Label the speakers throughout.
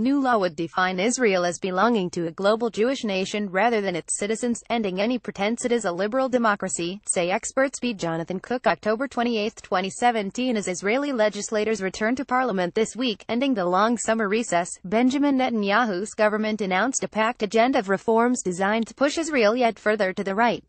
Speaker 1: New law would define Israel as belonging to a global Jewish nation rather than its citizens, ending any pretense it is a liberal democracy, say experts B. Jonathan Cook October 28, 2017 as Israeli legislators return to parliament this week, ending the long summer recess, Benjamin Netanyahu's government announced a packed agenda of reforms designed to push Israel yet further to the right.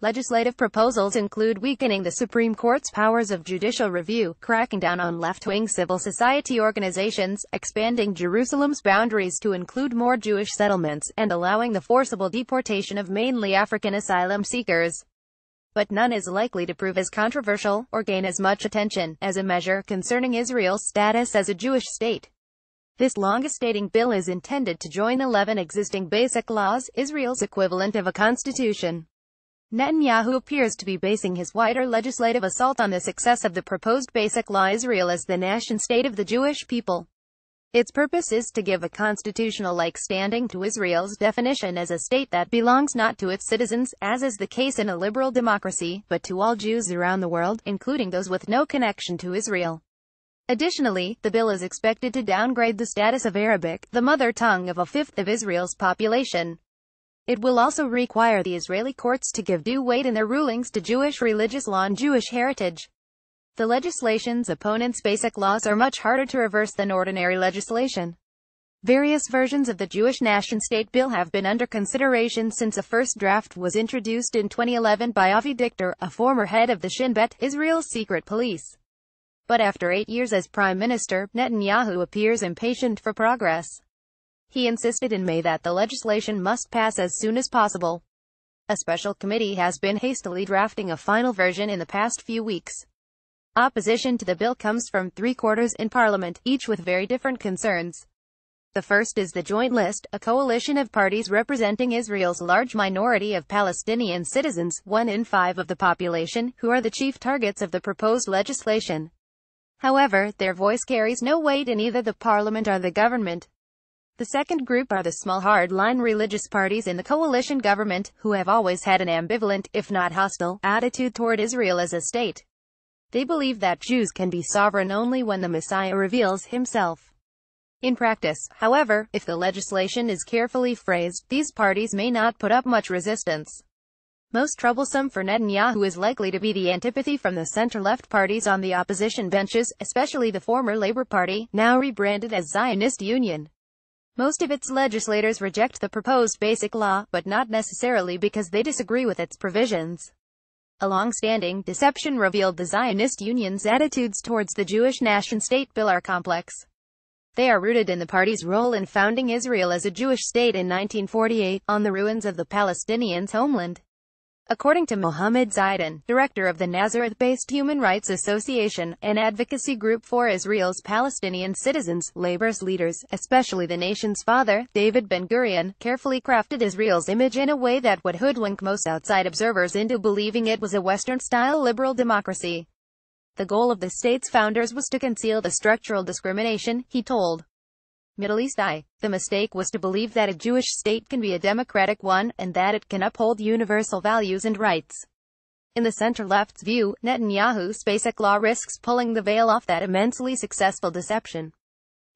Speaker 1: Legislative proposals include weakening the Supreme Court's powers of judicial review, cracking down on left-wing civil society organizations, expanding Jerusalem's boundaries to include more Jewish settlements, and allowing the forcible deportation of mainly African asylum seekers. But none is likely to prove as controversial, or gain as much attention, as a measure concerning Israel's status as a Jewish state. This longest-dating bill is intended to join 11 existing basic laws, Israel's equivalent of a constitution. Netanyahu appears to be basing his wider legislative assault on the success of the proposed Basic Law Israel as the nation-state of the Jewish people. Its purpose is to give a constitutional-like standing to Israel's definition as a state that belongs not to its citizens, as is the case in a liberal democracy, but to all Jews around the world, including those with no connection to Israel. Additionally, the bill is expected to downgrade the status of Arabic, the mother tongue of a fifth of Israel's population, it will also require the Israeli courts to give due weight in their rulings to Jewish religious law and Jewish heritage. The legislation's opponents' basic laws are much harder to reverse than ordinary legislation. Various versions of the Jewish nation-state bill have been under consideration since a first draft was introduced in 2011 by Avi Dichter, a former head of the Shin Bet, Israel's secret police. But after eight years as prime minister, Netanyahu appears impatient for progress. He insisted in May that the legislation must pass as soon as possible. A special committee has been hastily drafting a final version in the past few weeks. Opposition to the bill comes from three quarters in Parliament, each with very different concerns. The first is the Joint List, a coalition of parties representing Israel's large minority of Palestinian citizens, one in five of the population, who are the chief targets of the proposed legislation. However, their voice carries no weight in either the parliament or the government. The second group are the small hardline religious parties in the coalition government, who have always had an ambivalent, if not hostile, attitude toward Israel as a state. They believe that Jews can be sovereign only when the Messiah reveals himself. In practice, however, if the legislation is carefully phrased, these parties may not put up much resistance. Most troublesome for Netanyahu is likely to be the antipathy from the center-left parties on the opposition benches, especially the former Labour Party, now rebranded as Zionist Union. Most of its legislators reject the proposed basic law, but not necessarily because they disagree with its provisions. A long-standing deception revealed the Zionist Union's attitudes towards the Jewish nation-state bill are complex. They are rooted in the party's role in founding Israel as a Jewish state in 1948, on the ruins of the Palestinians' homeland. According to Mohammed Zaidan, director of the Nazareth-based Human Rights Association, an advocacy group for Israel's Palestinian citizens, labor's leaders, especially the nation's father, David Ben-Gurion, carefully crafted Israel's image in a way that would hoodwink most outside observers into believing it was a Western-style liberal democracy. The goal of the state's founders was to conceal the structural discrimination, he told. Middle East I. The mistake was to believe that a Jewish state can be a democratic one and that it can uphold universal values and rights. In the center-left's view, Netanyahu's basic law risks pulling the veil off that immensely successful deception.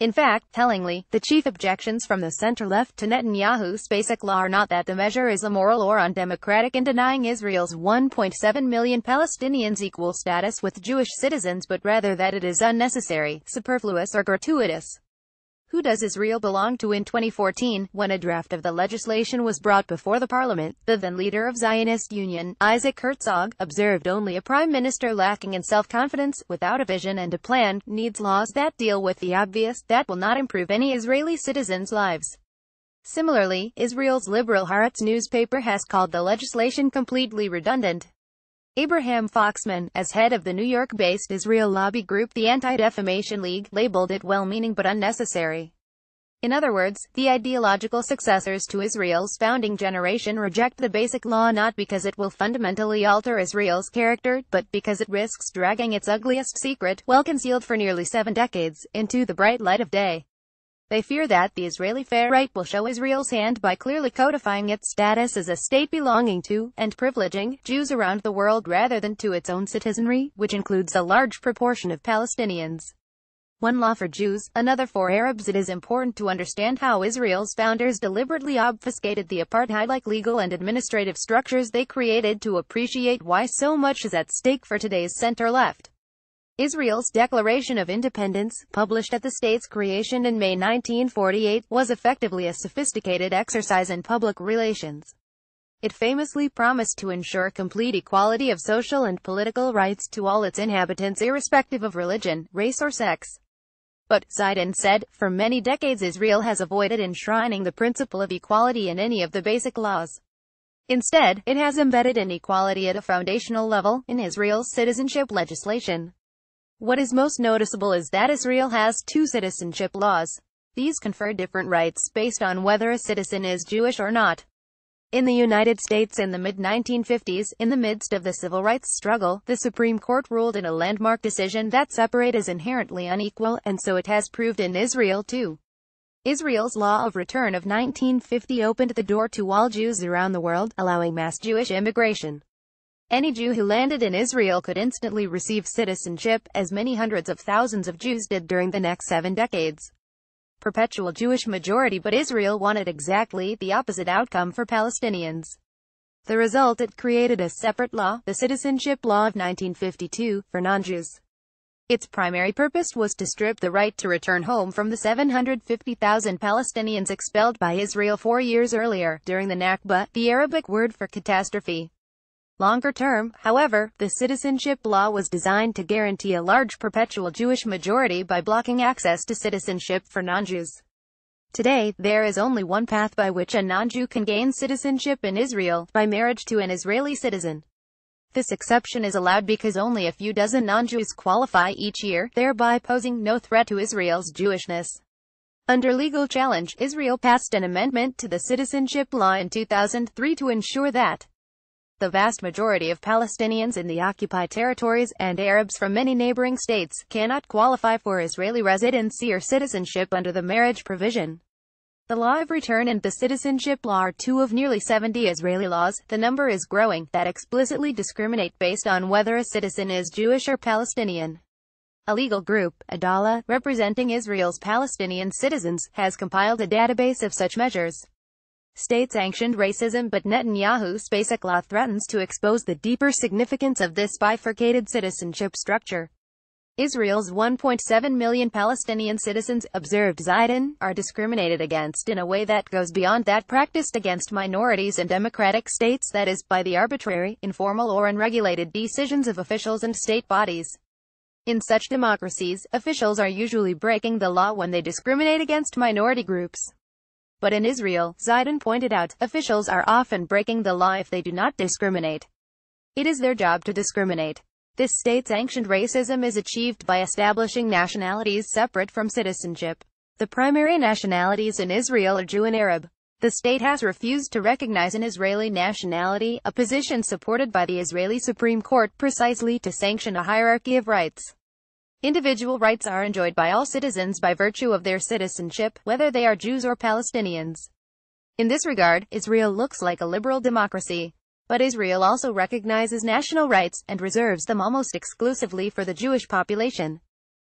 Speaker 1: In fact, tellingly, the chief objections from the center-left to Netanyahu's basic law are not that the measure is immoral or undemocratic in denying Israel's 1.7 million Palestinians equal status with Jewish citizens but rather that it is unnecessary, superfluous or gratuitous. Who does Israel belong to in 2014, when a draft of the legislation was brought before the parliament, the then leader of Zionist Union, Isaac Herzog, observed only a prime minister lacking in self-confidence, without a vision and a plan, needs laws that deal with the obvious, that will not improve any Israeli citizens' lives. Similarly, Israel's liberal Haaretz newspaper has called the legislation completely redundant, Abraham Foxman, as head of the New York-based Israel lobby group the Anti-Defamation League, labeled it well-meaning but unnecessary. In other words, the ideological successors to Israel's founding generation reject the Basic Law not because it will fundamentally alter Israel's character, but because it risks dragging its ugliest secret, well concealed for nearly seven decades, into the bright light of day. They fear that the Israeli far right will show Israel's hand by clearly codifying its status as a state belonging to, and privileging, Jews around the world rather than to its own citizenry, which includes a large proportion of Palestinians one law for Jews, another for Arabs. It is important to understand how Israel's founders deliberately obfuscated the apartheid-like legal and administrative structures they created to appreciate why so much is at stake for today's center-left. Israel's Declaration of Independence, published at the state's creation in May 1948, was effectively a sophisticated exercise in public relations. It famously promised to ensure complete equality of social and political rights to all its inhabitants irrespective of religion, race or sex. But, Zidin said, for many decades Israel has avoided enshrining the principle of equality in any of the basic laws. Instead, it has embedded inequality at a foundational level, in Israel's citizenship legislation. What is most noticeable is that Israel has two citizenship laws. These confer different rights based on whether a citizen is Jewish or not. In the United States in the mid-1950s, in the midst of the civil rights struggle, the Supreme Court ruled in a landmark decision that separate is inherently unequal, and so it has proved in Israel too. Israel's law of return of 1950 opened the door to all Jews around the world, allowing mass Jewish immigration. Any Jew who landed in Israel could instantly receive citizenship, as many hundreds of thousands of Jews did during the next seven decades. Perpetual Jewish majority but Israel wanted exactly the opposite outcome for Palestinians. The result it created a separate law, the Citizenship Law of 1952, for non-Jews. Its primary purpose was to strip the right to return home from the 750,000 Palestinians expelled by Israel four years earlier, during the Nakba, the Arabic word for catastrophe. Longer term, however, the citizenship law was designed to guarantee a large perpetual Jewish majority by blocking access to citizenship for non-Jews. Today, there is only one path by which a non-Jew can gain citizenship in Israel, by marriage to an Israeli citizen. This exception is allowed because only a few dozen non-Jews qualify each year, thereby posing no threat to Israel's Jewishness. Under legal challenge, Israel passed an amendment to the citizenship law in 2003 to ensure that the vast majority of Palestinians in the occupied territories, and Arabs from many neighboring states, cannot qualify for Israeli residency or citizenship under the marriage provision. The law of return and the citizenship law are two of nearly 70 Israeli laws, the number is growing, that explicitly discriminate based on whether a citizen is Jewish or Palestinian. A legal group, Adala, representing Israel's Palestinian citizens, has compiled a database of such measures. States sanctioned racism but Netanyahu's basic law threatens to expose the deeper significance of this bifurcated citizenship structure. Israel's 1.7 million Palestinian citizens, observed Zaidan, are discriminated against in a way that goes beyond that practiced against minorities in democratic states that is, by the arbitrary, informal or unregulated decisions of officials and state bodies. In such democracies, officials are usually breaking the law when they discriminate against minority groups. But in Israel, Zidon pointed out, officials are often breaking the law if they do not discriminate. It is their job to discriminate. This state's ancient racism is achieved by establishing nationalities separate from citizenship. The primary nationalities in Israel are Jew and Arab. The state has refused to recognize an Israeli nationality, a position supported by the Israeli Supreme Court precisely to sanction a hierarchy of rights. Individual rights are enjoyed by all citizens by virtue of their citizenship, whether they are Jews or Palestinians. In this regard, Israel looks like a liberal democracy. But Israel also recognizes national rights, and reserves them almost exclusively for the Jewish population.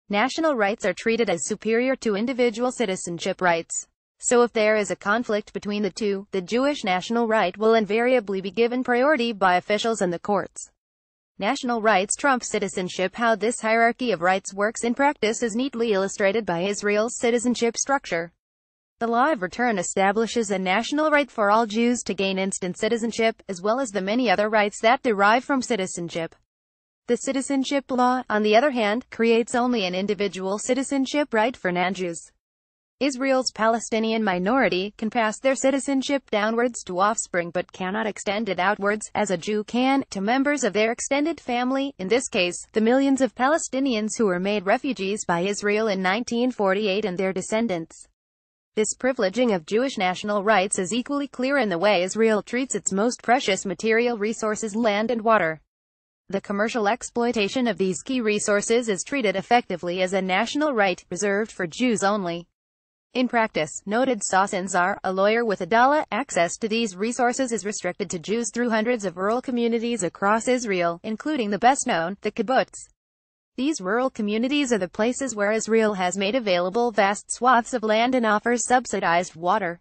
Speaker 1: National rights are treated as superior to individual citizenship rights. So if there is a conflict between the two, the Jewish national right will invariably be given priority by officials and the courts. National rights trump citizenship How this hierarchy of rights works in practice is neatly illustrated by Israel's citizenship structure. The law of return establishes a national right for all Jews to gain instant citizenship, as well as the many other rights that derive from citizenship. The citizenship law, on the other hand, creates only an individual citizenship right for non-Jews. Israel's Palestinian minority can pass their citizenship downwards to offspring but cannot extend it outwards, as a Jew can, to members of their extended family, in this case, the millions of Palestinians who were made refugees by Israel in 1948 and their descendants. This privileging of Jewish national rights is equally clear in the way Israel treats its most precious material resources land and water. The commercial exploitation of these key resources is treated effectively as a national right, reserved for Jews only. In practice, noted Zar, a lawyer with Adala, access to these resources is restricted to Jews through hundreds of rural communities across Israel, including the best known, the kibbutz. These rural communities are the places where Israel has made available vast swaths of land and offers subsidized water.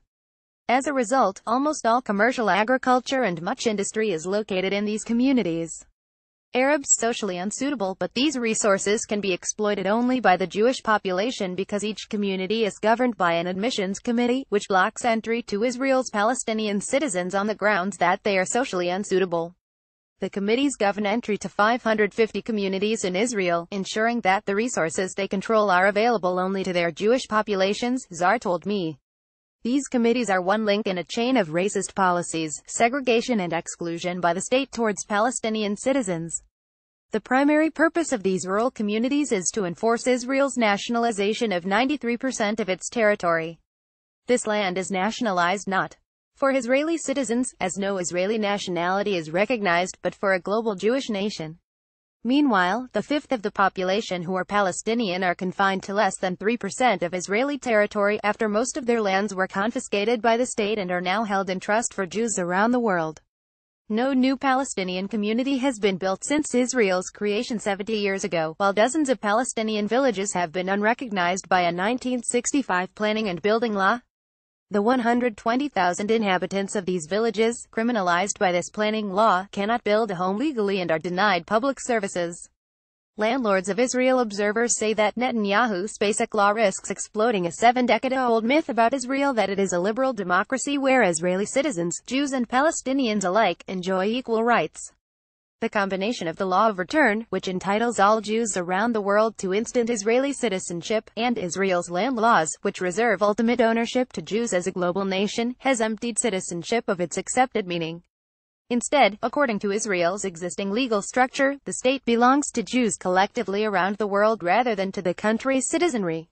Speaker 1: As a result, almost all commercial agriculture and much industry is located in these communities. Arabs socially unsuitable but these resources can be exploited only by the Jewish population because each community is governed by an admissions committee, which blocks entry to Israel's Palestinian citizens on the grounds that they are socially unsuitable. The committees govern entry to 550 communities in Israel, ensuring that the resources they control are available only to their Jewish populations, Czar told me. These committees are one link in a chain of racist policies, segregation and exclusion by the state towards Palestinian citizens. The primary purpose of these rural communities is to enforce Israel's nationalization of 93% of its territory. This land is nationalized not for Israeli citizens, as no Israeli nationality is recognized, but for a global Jewish nation. Meanwhile, the fifth of the population who are Palestinian are confined to less than 3% of Israeli territory, after most of their lands were confiscated by the state and are now held in trust for Jews around the world. No new Palestinian community has been built since Israel's creation 70 years ago, while dozens of Palestinian villages have been unrecognized by a 1965 planning and building law. The 120,000 inhabitants of these villages, criminalized by this planning law, cannot build a home legally and are denied public services. Landlords of Israel observers say that Netanyahu's basic law risks exploding a seven-decade-old myth about Israel that it is a liberal democracy where Israeli citizens, Jews and Palestinians alike, enjoy equal rights the combination of the law of return, which entitles all Jews around the world to instant Israeli citizenship, and Israel's land laws, which reserve ultimate ownership to Jews as a global nation, has emptied citizenship of its accepted meaning. Instead, according to Israel's existing legal structure, the state belongs to Jews collectively around the world rather than to the country's citizenry.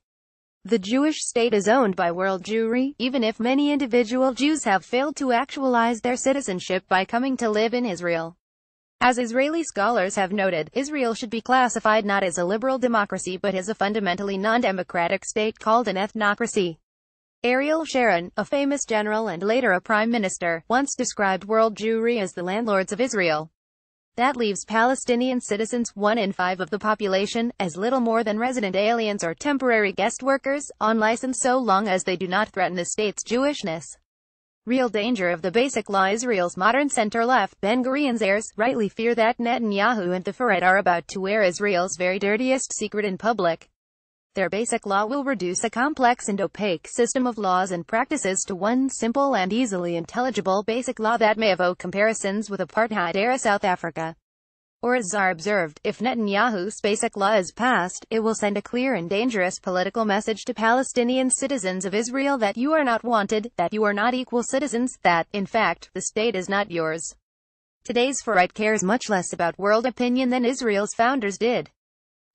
Speaker 1: The Jewish state is owned by world Jewry, even if many individual Jews have failed to actualize their citizenship by coming to live in Israel. As Israeli scholars have noted, Israel should be classified not as a liberal democracy but as a fundamentally non-democratic state called an ethnocracy. Ariel Sharon, a famous general and later a prime minister, once described world Jewry as the landlords of Israel. That leaves Palestinian citizens, one in five of the population, as little more than resident aliens or temporary guest workers, on license so long as they do not threaten the state's Jewishness. Real danger of the basic law Israel's modern center-left Ben-Gurion's heirs rightly fear that Netanyahu and the right are about to air Israel's very dirtiest secret in public. Their basic law will reduce a complex and opaque system of laws and practices to one simple and easily intelligible basic law that may evoke comparisons with apartheid-era South Africa or as Tsar observed, if Netanyahu's basic law is passed, it will send a clear and dangerous political message to Palestinian citizens of Israel that you are not wanted, that you are not equal citizens, that, in fact, the state is not yours. Today's far-right cares much less about world opinion than Israel's founders did.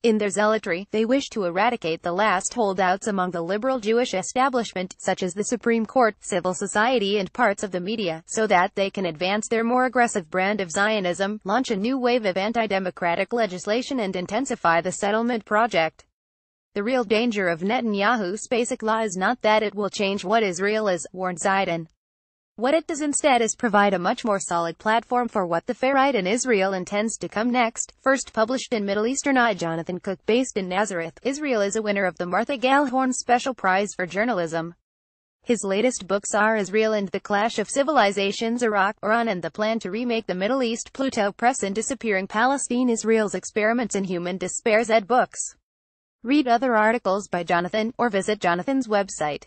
Speaker 1: In their zealotry, they wish to eradicate the last holdouts among the liberal Jewish establishment, such as the Supreme Court, civil society and parts of the media, so that they can advance their more aggressive brand of Zionism, launch a new wave of anti-democratic legislation and intensify the settlement project. The real danger of Netanyahu's basic law is not that it will change what Israel is, warned Zidon. What it does instead is provide a much more solid platform for what the right in Israel intends to come next. First published in Middle Eastern Eye Jonathan Cook based in Nazareth, Israel is a winner of the Martha Gellhorn Special Prize for Journalism. His latest books are Israel and the Clash of Civilizations Iraq, Iran and the Plan to Remake the Middle East Pluto Press and Disappearing Palestine Israel's Experiments in Human Despair Z Books. Read other articles by Jonathan, or visit Jonathan's website.